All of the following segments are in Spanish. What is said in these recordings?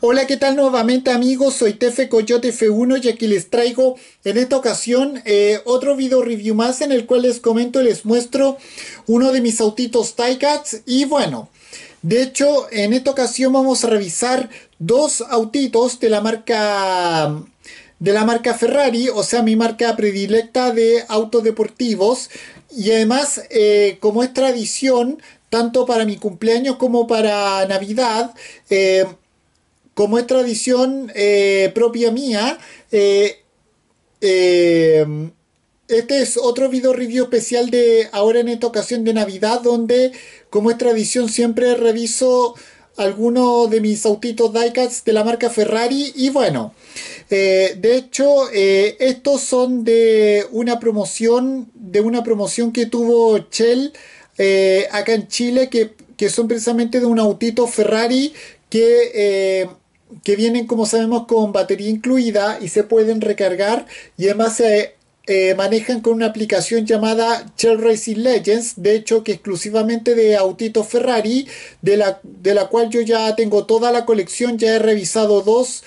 Hola, ¿qué tal nuevamente amigos? Soy Tefe Coyote F1 y aquí les traigo en esta ocasión eh, otro video review más en el cual les comento y les muestro uno de mis autitos Ticats y bueno, de hecho en esta ocasión vamos a revisar dos autitos de la marca de la marca Ferrari, o sea mi marca predilecta de autos deportivos y además eh, como es tradición tanto para mi cumpleaños como para Navidad eh, como es tradición eh, propia mía, eh, eh, este es otro video review especial de ahora en esta ocasión de Navidad, donde como es tradición siempre reviso algunos de mis autitos diecast de la marca Ferrari y bueno, de hecho estos son de una promoción, de una promoción que tuvo Shell acá en Chile, que, que, son precisamente de un autito Ferrari que que vienen como sabemos con batería incluida y se pueden recargar y además se eh, manejan con una aplicación llamada Shell Racing Legends, de hecho que exclusivamente de Autito Ferrari, de la, de la cual yo ya tengo toda la colección, ya he revisado dos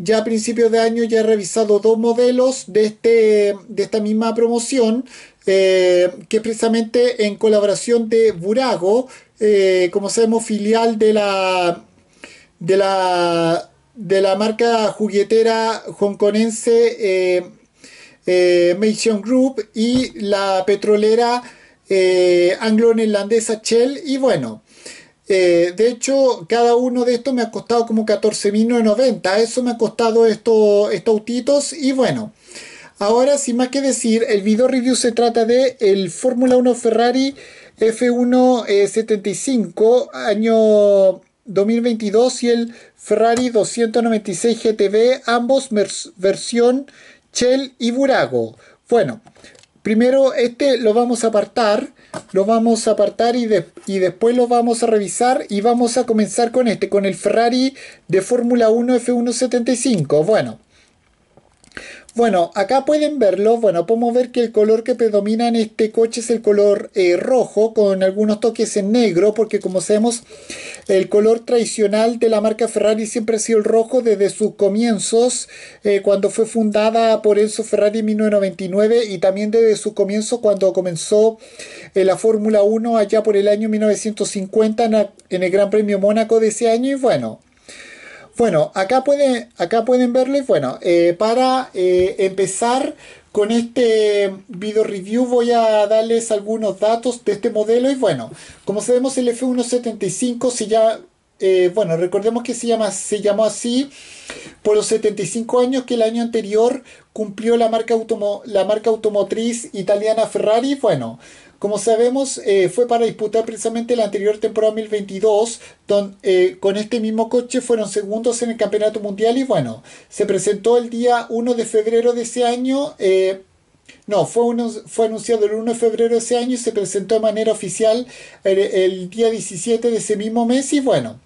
ya a principios de año ya he revisado dos modelos de, este, de esta misma promoción, eh, que es precisamente en colaboración de Burago, eh, como sabemos, filial de la, de la, de la marca juguetera hongkonense eh, eh, Mation Group y la petrolera eh, anglo-neerlandesa Shell. Y bueno, de hecho, cada uno de estos me ha costado como 14.990. Eso me ha costado estos autitos. Y bueno, ahora sin más que decir, el video review se trata de el Fórmula 1 Ferrari F175 año 2022 y el Ferrari 296 GTB, ambos versión Shell y Burago. Bueno, primero este lo vamos a apartar, lo vamos a apartar y, después lo vamos a revisar y vamos a comenzar con este, con el Ferrari de Fórmula 1 F175. Bueno. Bueno, acá pueden verlo, bueno, podemos ver que el color que predomina en este coche es el color eh, rojo con algunos toques en negro porque como sabemos el color tradicional de la marca Ferrari siempre ha sido el rojo desde sus comienzos, eh, cuando fue fundada por Enzo Ferrari en 1999 y también desde sus comienzos cuando comenzó eh, la Fórmula 1 allá por el año 1950 en, el Gran Premio Mónaco de ese año y bueno. Bueno, acá, pueden acá pueden verlo y bueno, eh, para empezar con este video review voy a darles algunos datos de este modelo y bueno, como sabemos el F175 se llama, eh, bueno, recordemos que se, llama, se llamó así por los 75 años que el año anterior cumplió la marca, la marca automotriz italiana Ferrari. Bueno, como sabemos, eh, fue para disputar precisamente la anterior temporada 2022, eh, con este mismo coche fueron segundos en el Campeonato Mundial y bueno, se presentó el día 1 de febrero de ese año. Eh, no, fue, anunciado el 1 de febrero de ese año y se presentó de manera oficial el día 17 de ese mismo mes y bueno,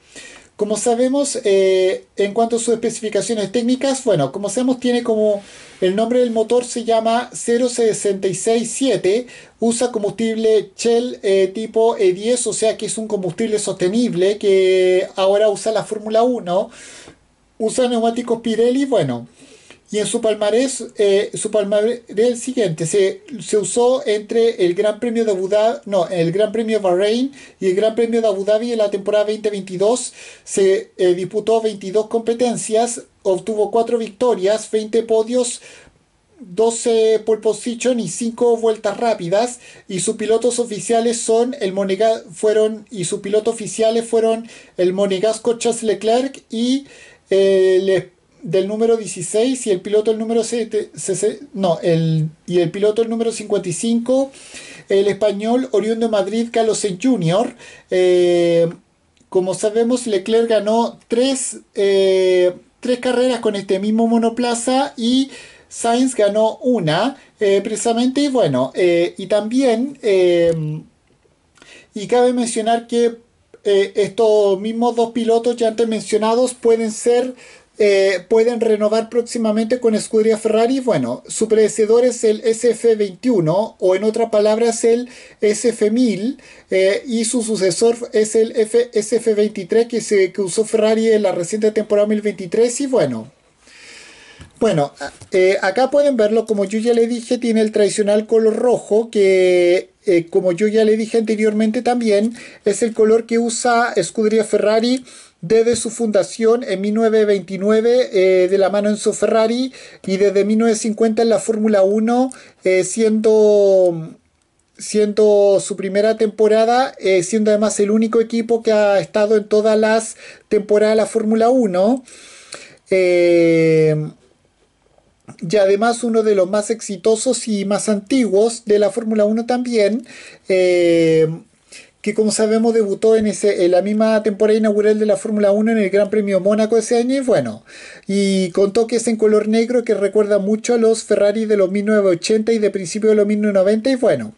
como sabemos, eh, en cuanto a sus especificaciones técnicas, bueno, como sabemos, tiene como el nombre del motor se llama 0667, usa combustible Shell eh, tipo E10, o sea que es un combustible sostenible que ahora usa la Fórmula 1, usa neumáticos Pirelli, bueno y en su palmarés, eh, su palmarés el siguiente se, usó entre el Gran Premio de Abu Dhabi, no, el Gran Premio de Bahrein y el Gran Premio de Abu Dhabi en la temporada 2022 se eh, disputó 22 competencias, obtuvo 4 victorias, 20 podios, 12 pole position y 5 vueltas rápidas y sus pilotos oficiales son el fueron y su piloto oficiales fueron el Monegasco Charles Leclerc y eh, el del número 16 y el piloto el número 7, no, y el piloto el número 55, el español oriundo de Madrid, Carlos Jr. Eh, como sabemos, Leclerc ganó tres, eh, tres, carreras con este mismo monoplaza y Sainz ganó una, eh, precisamente, y bueno, y también, y cabe mencionar que estos mismos dos pilotos ya antes mencionados pueden ser eh, pueden renovar próximamente con Scuderia Ferrari. Bueno, su predecedor es el SF21 o en otras palabras el SF1000 eh, y su sucesor es el SF23 que, se, que usó Ferrari en la reciente temporada 2023 y bueno. Bueno, eh, acá pueden verlo, como yo ya le dije, tiene el tradicional color rojo que eh, como yo ya le dije anteriormente también, es el color que usa Scuderia Ferrari desde su fundación en 1929 eh, de la mano en su Ferrari y desde 1950 en la Fórmula 1 eh, siendo siendo su primera temporada, siendo además el único equipo que ha estado en todas las temporadas de la Fórmula 1 y además uno de los más exitosos y más antiguos de la Fórmula 1 también, eh, que como sabemos debutó en, la misma temporada inaugural de la Fórmula 1 en el Gran Premio Mónaco ese año y bueno, y con toques en color negro que recuerda mucho a los Ferrari de los 1980 y de principio de los 1990 y bueno.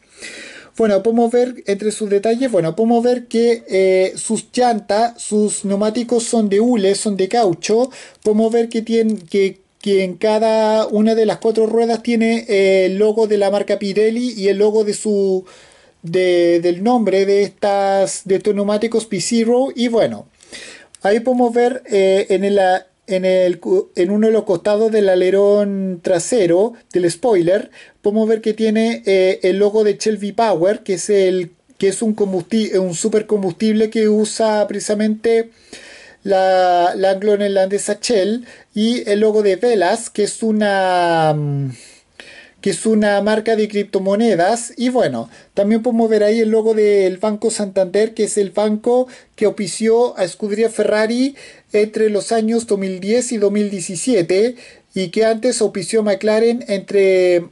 Bueno, podemos ver entre sus detalles, bueno, podemos ver que eh, sus llantas, sus neumáticos son de hule, son de caucho, podemos ver que, tienen, que que en cada una de las cuatro ruedas tiene eh, el logo de la marca Pirelli y el logo de su del nombre de estas de estos neumáticos P-Zero y bueno ahí podemos ver eh, en, el, en, el, en uno de los costados del alerón trasero del spoiler podemos ver que tiene eh, el logo de Shelby Power que es el que es un combustible un supercombustible que usa precisamente la, anglo-neerlandesa Shell y el logo de Velas, que es una mm, que es una marca de criptomonedas y bueno, también podemos ver ahí el logo del Banco Santander, que es el banco que ofició a Escudería Ferrari entre los años 2010 y 2017 y que antes ofició McLaren entre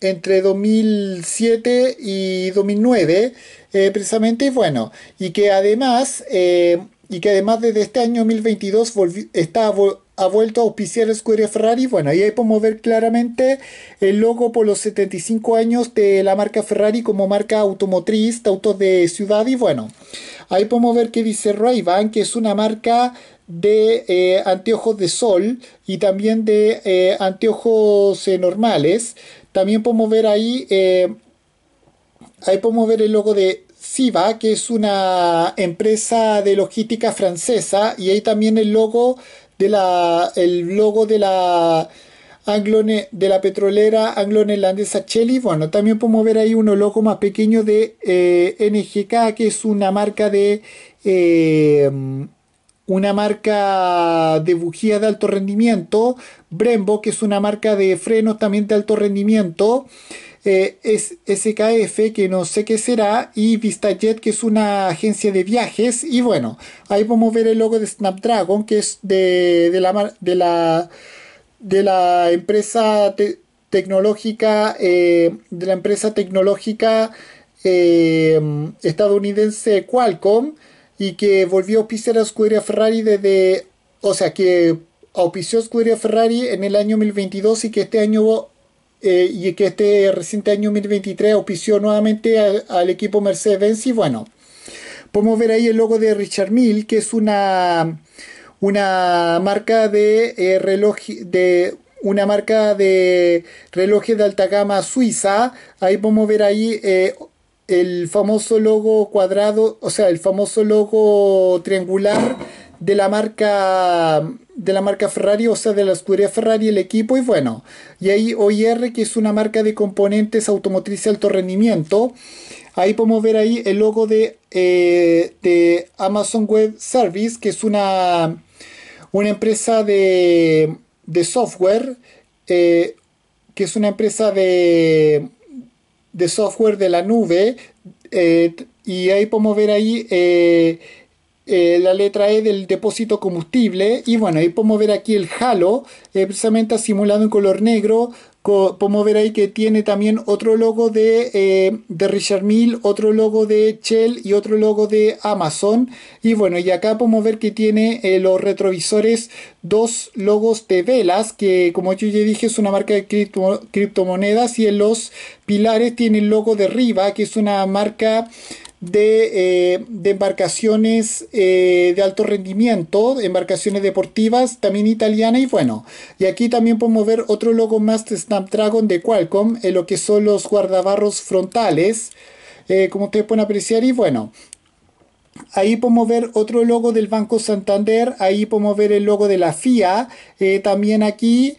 entre 2007 y 2009 eh, precisamente y bueno y que además eh, y que además desde este año 2022 está ha vuelto a auspiciar el Ferrari. Bueno, ahí podemos ver claramente el logo por los 75 años de la marca Ferrari como marca automotriz auto autos de ciudad. Y bueno, ahí podemos ver que dice Ray-Ban, que es una marca de eh, anteojos de sol y también de eh, anteojos eh, normales. También podemos ver ahí, ahí podemos ver el logo de Siva, que es una empresa de logística francesa, y ahí también el logo de la, el logo de la, de la petrolera anglo-neerlandesa Bueno, también podemos ver ahí un logo más pequeño de eh, NGK, que es una marca de eh, una marca de bujía de alto rendimiento. Brembo, que es una marca de frenos también de alto rendimiento. Eh, es SKF, que no sé qué será, y VistaJet, que es una agencia de viajes. Y bueno, ahí vamos a ver el logo de Snapdragon, que es de, de, la, de, la, de la empresa tecnológica, eh, de la empresa tecnológica eh, estadounidense Qualcomm, y que volvió a auspiciar a Scuderia Ferrari desde, o sea, que auspició Scuderia Ferrari en el año 2022 y que este año eh, y que este reciente año 2023 auspició nuevamente al, equipo Mercedes-Benz y bueno, podemos ver ahí el logo de Richard Mill, que es una, una marca de eh, reloj de una marca de relojes de alta gama suiza. Ahí podemos ver ahí eh, el famoso logo cuadrado, o sea, el famoso logo triangular de la marca de la marca Ferrari, o sea, de la escudería Ferrari, el equipo, y bueno, y ahí OIR, que es una marca de componentes automotriz de alto rendimiento, ahí podemos ver ahí el logo de, eh, Amazon Web Service, que es una, una empresa de, de software, eh, que es una empresa de, de software de la nube, eh, y ahí podemos ver ahí eh, la letra E del depósito combustible y bueno, ahí podemos ver aquí el halo, eh, precisamente simulado en color negro, podemos ver ahí que tiene también otro logo de, eh, Richard Mill, otro logo de Shell y otro logo de Amazon y bueno, y acá podemos ver que tiene los retrovisores dos logos de velas, que como yo ya dije es una marca de criptomonedas y en los pilares tiene el logo de Riva, que es una marca eh, de, embarcaciones eh, de alto rendimiento, embarcaciones deportivas, también italiana y bueno. Y aquí también podemos ver otro logo más de Snapdragon de Qualcomm, en lo que son los guardabarros frontales, eh, como ustedes pueden apreciar y bueno. Ahí podemos ver otro logo del Banco Santander, ahí podemos ver el logo de la FIA, también aquí...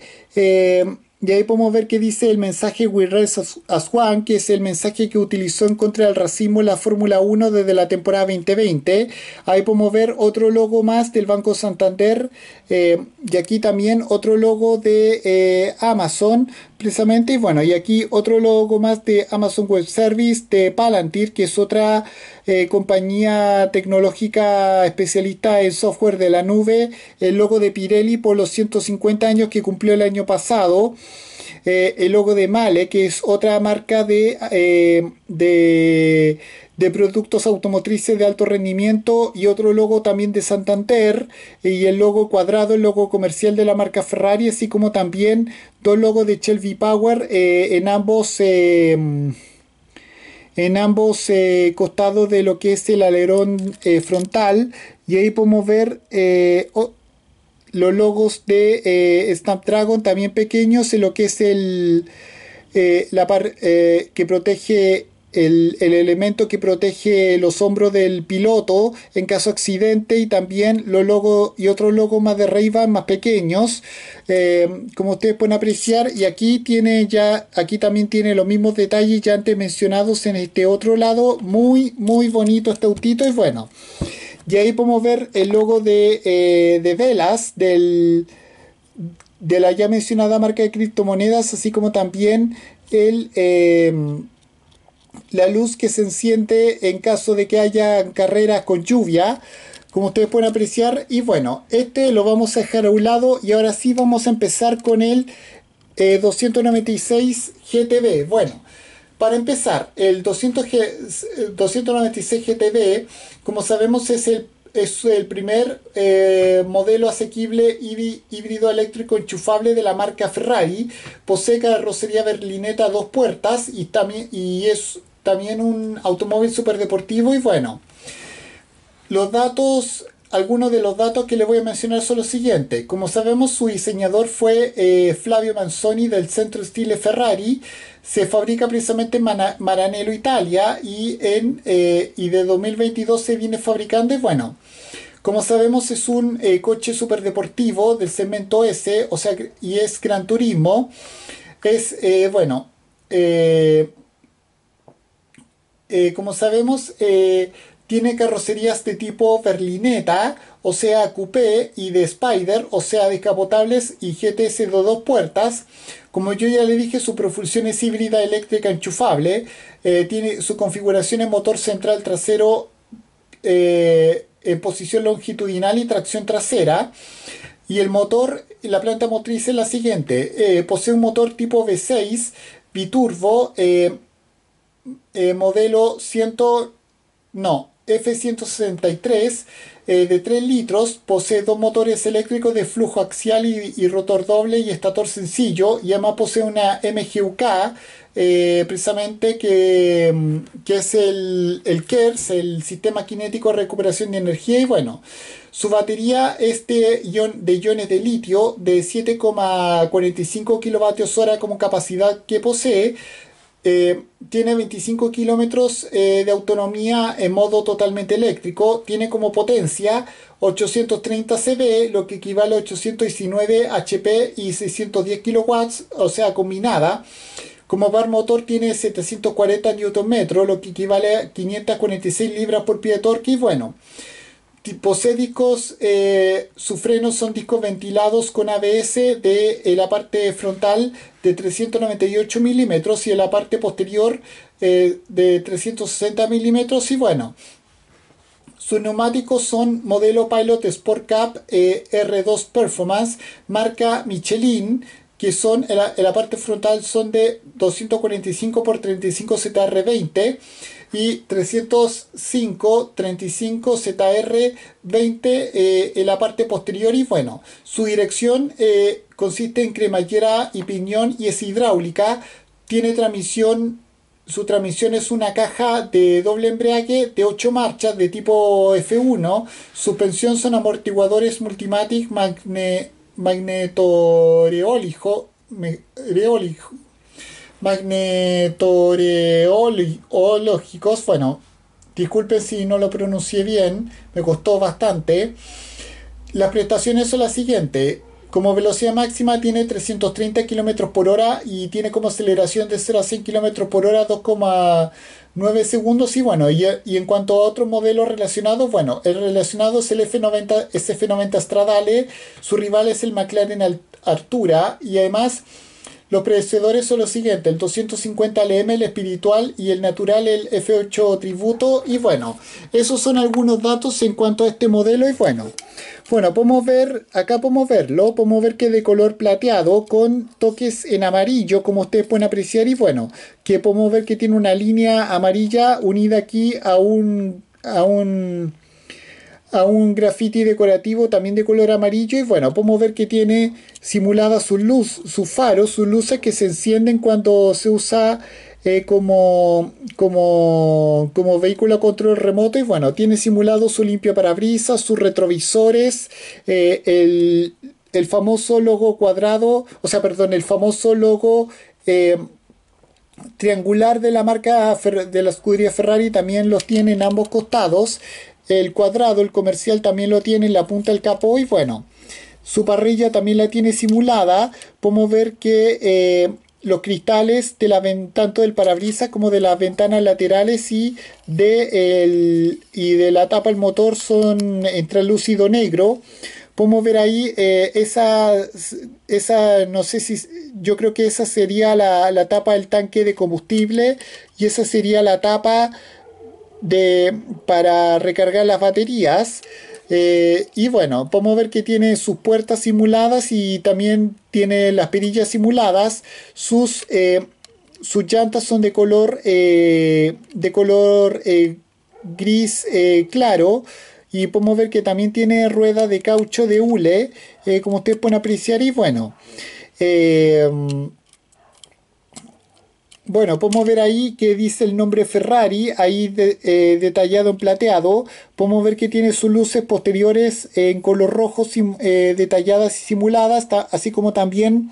Y ahí podemos ver que dice el mensaje We a as que es el mensaje que utilizó en contra del racismo la Fórmula 1 desde la temporada 2020. Ahí podemos ver otro logo más del Banco Santander eh, y aquí también otro logo de eh, Amazon Precisamente, y bueno, y aquí otro logo más de Amazon Web Service de Palantir, que es otra eh, compañía tecnológica especialista en software de la nube, el logo de Pirelli por los 150 años que cumplió el año pasado, eh, el logo de Male, que es otra marca de, eh, de de productos automotrices de alto rendimiento y otro logo también de Santander y el logo cuadrado, el logo comercial de la marca Ferrari, así como también dos logos de Shelby Power eh, en ambos... Eh, en ambos eh, costados de lo que es el alerón frontal y ahí podemos ver los logos de Snapdragon también pequeños en lo que es el, la parte que protege el, elemento que protege los hombros del piloto en caso de accidente y también los logos y otros logos más de ray más pequeños eh, como ustedes pueden apreciar y aquí tiene ya aquí también tiene los mismos detalles ya antes mencionados en este otro lado muy muy bonito este autito y bueno y ahí podemos ver el logo eh, de, velas del de la ya mencionada marca de criptomonedas así como también el eh, la luz que se enciende en caso de que haya carreras con lluvia, como ustedes pueden apreciar. Y bueno, este lo vamos a dejar a un lado y ahora sí vamos a empezar con el 296 eh, GTB. Bueno, para empezar, el 200 296 GTB, como sabemos, es el es el primer eh, modelo asequible híbrido eléctrico enchufable de la marca Ferrari. Posee carrocería berlineta dos puertas y, y es también un automóvil superdeportivo y bueno. Los datos, algunos de los datos que le voy a mencionar son los siguientes. Como sabemos, su diseñador fue eh, Flavio Manzoni del Centro Stile Ferrari se fabrica precisamente en Maranello, Italia, y, en, eh, y de 2022 se viene fabricando. Y bueno, como sabemos es un eh, coche coche deportivo del segmento S, o sea, y es Gran Turismo. Es, eh, bueno, como sabemos, tiene carrocerías de tipo berlineta, o sea, coupé, y de Spider, o sea, descapotables y GTS de dos puertas como yo ya le dije, su propulsión es híbrida eléctrica enchufable. Eh, tiene, su configuración es motor central trasero eh, en posición longitudinal y tracción trasera. Y el motor, la planta motriz es la siguiente. Eh, posee un motor tipo V6 biturbo, modelo 100... No, F-163 eh, de 3 litros posee dos motores eléctricos de flujo axial y, rotor doble y estator sencillo y además posee una MGUK eh, precisamente mm, que, es el, KERS, el sistema cinético de recuperación de energía y bueno su batería es de, de iones de litio de 7,45 kWh como capacidad que posee eh, tiene 25 kilómetros eh, de autonomía en modo totalmente eléctrico. Tiene como potencia 830 CV, lo que equivale a 819 HP y 610 kilowatts, o sea, combinada. Como bar motor tiene 740 Nm, lo que equivale a 546 libras por pie de torque. Y bueno, Tipos discos, eh, sus frenos son discos ventilados con ABS de eh, la parte frontal de 398 milímetros y en la parte posterior eh, de 360 milímetros y bueno, sus neumáticos son modelo Pilot Sport Cup R2 Performance, marca Michelin, que son en la, en la parte frontal son de 245 x 35 ZR20 y 305 35 ZR 20 en la parte posterior y bueno su dirección eh, consiste en cremallera y piñón y es hidráulica tiene transmisión su transmisión es una caja de doble embrague de 8 marchas de tipo F1 suspensión son amortiguadores multimatic magne, magnetoreólico magnetoreológicos, bueno, disculpen si no lo pronuncié bien, me costó bastante. Las prestaciones son las siguientes. Como velocidad máxima tiene 330 km por hora y tiene como aceleración de 0 a 100 km por hora 2,9 segundos. Y bueno, y, en cuanto a otros modelos relacionados, bueno, el relacionado es el F90, SF90 Stradale, su rival es el McLaren Artura y además los predecesores son los siguientes, el 250 LM, el espiritual y el natural, el F8 tributo. Y bueno, esos son algunos datos en cuanto a este modelo. Y bueno, bueno, podemos ver, acá podemos verlo, podemos ver que es de color plateado con toques en amarillo, como ustedes pueden apreciar. Y bueno, que podemos ver que tiene una línea amarilla unida aquí a un... A un a un graffiti decorativo también de color amarillo y bueno, podemos ver que tiene simulada su luz, su faro. sus luces que se encienden cuando se usa eh, como, como, vehículo a control remoto y bueno, tiene simulado su limpio parabrisas, sus retrovisores, eh, el, famoso logo cuadrado, o sea, perdón, el famoso logo... Eh, triangular de la marca de la escudería Ferrari también los tiene en ambos costados el cuadrado, el comercial también lo tiene en la punta del capó y bueno, su parrilla también la tiene simulada. Podemos ver que eh, los cristales tanto del parabrisas como de las ventanas laterales y de, y de la tapa del motor son en translúcido negro. Podemos ver ahí eh, esa, esa, no sé si, yo creo que esa sería la, la tapa del tanque de combustible y esa sería la tapa de, para recargar las baterías. Eh, y bueno, podemos ver que tiene sus puertas simuladas y también tiene las perillas simuladas. Sus, eh, sus llantas son de color, eh, de color gris claro. Y podemos ver que también tiene rueda de caucho de hule, como ustedes pueden apreciar. Y bueno, bueno, podemos ver ahí que dice el nombre Ferrari, ahí eh, detallado en plateado. Podemos ver que tiene sus luces posteriores en color rojo eh, detalladas y simuladas, así como también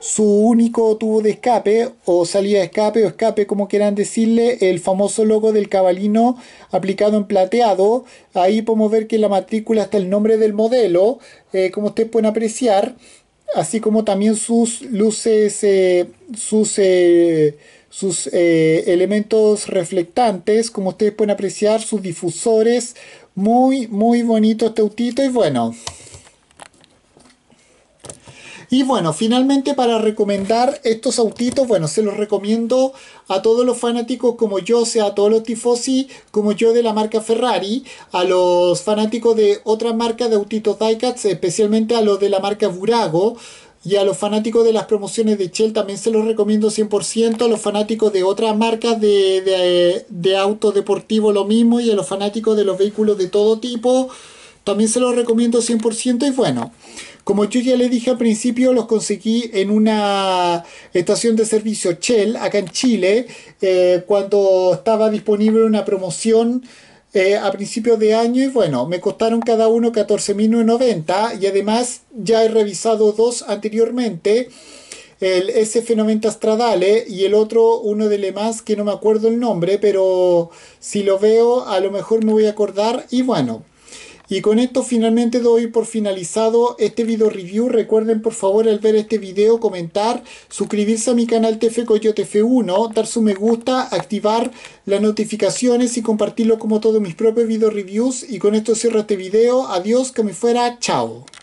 su único tubo de escape o salida de escape o escape como quieran decirle el famoso logo del cabalino aplicado en plateado ahí podemos ver que en la matrícula está el nombre del modelo eh, como ustedes pueden apreciar así como también sus luces, eh, sus, eh, sus eh, elementos reflectantes, como ustedes pueden apreciar, sus difusores, muy, muy bonito este y bueno. Y bueno, finalmente para recomendar estos autitos, bueno, se los recomiendo a todos los fanáticos como yo, o sea, a todos los tifosi como yo de la marca Ferrari, a los fanáticos de otras marcas de autitos Diecats, especialmente a los de la marca Burago. Y a los fanáticos de las promociones de Shell también se los recomiendo 100%. A los fanáticos de otras marcas de, de, de auto deportivo lo mismo. Y a los fanáticos de los vehículos de todo tipo también se los recomiendo 100%. Y bueno, como yo ya le dije al principio, los conseguí en una estación de servicio Shell, acá en Chile, eh, cuando estaba disponible una promoción eh, a principios de año y bueno, me costaron cada uno 14.990 y además ya he revisado dos anteriormente el SF90 Stradale y el otro, uno de Le que no me acuerdo el nombre, pero si lo veo a lo mejor me voy a acordar y bueno. Y con esto finalmente doy por finalizado este video review. Recuerden por favor al ver este video comentar, suscribirse a mi canal TF Coyote tf 1 dar su me gusta, activar las notificaciones y compartirlo como todos mis propios video reviews. Y con esto cierro este video. Adiós, que me fuera. Chao.